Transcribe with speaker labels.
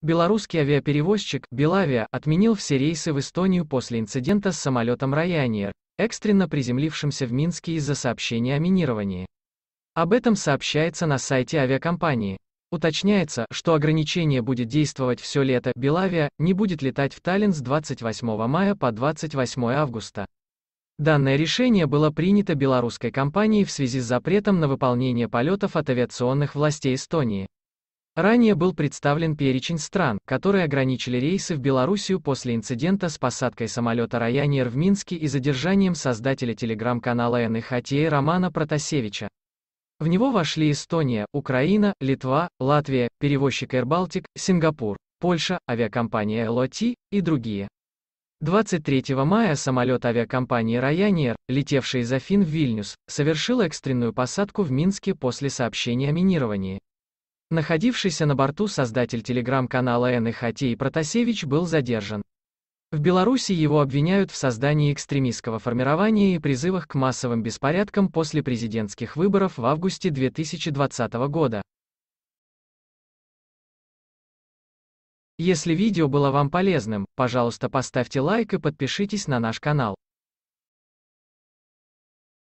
Speaker 1: Белорусский авиаперевозчик «Белавиа» отменил все рейсы в Эстонию после инцидента с самолетом «Ryanair», экстренно приземлившимся в Минске из-за сообщения о минировании. Об этом сообщается на сайте авиакомпании. Уточняется, что ограничение будет действовать все лето, «Белавиа» не будет летать в Таллин с 28 мая по 28 августа. Данное решение было принято белорусской компанией в связи с запретом на выполнение полетов от авиационных властей Эстонии. Ранее был представлен перечень стран, которые ограничили рейсы в Белоруссию после инцидента с посадкой самолета Ryanair в Минске и задержанием создателя телеграм-канала НХТ Романа Протасевича. В него вошли Эстония, Украина, Литва, Латвия, перевозчик AirBaltic, Сингапур, Польша, авиакомпания LOT и другие. 23 мая самолет авиакомпании Ryanair, летевший из Афин в Вильнюс, совершил экстренную посадку в Минске после сообщения о минировании. Находившийся на борту создатель телеграм-канала Энны Хатей Протасевич был задержан. В Беларуси его обвиняют в создании экстремистского формирования и призывах к массовым беспорядкам после президентских выборов в августе 2020 года. Если видео было вам полезным, пожалуйста поставьте лайк и подпишитесь на наш канал.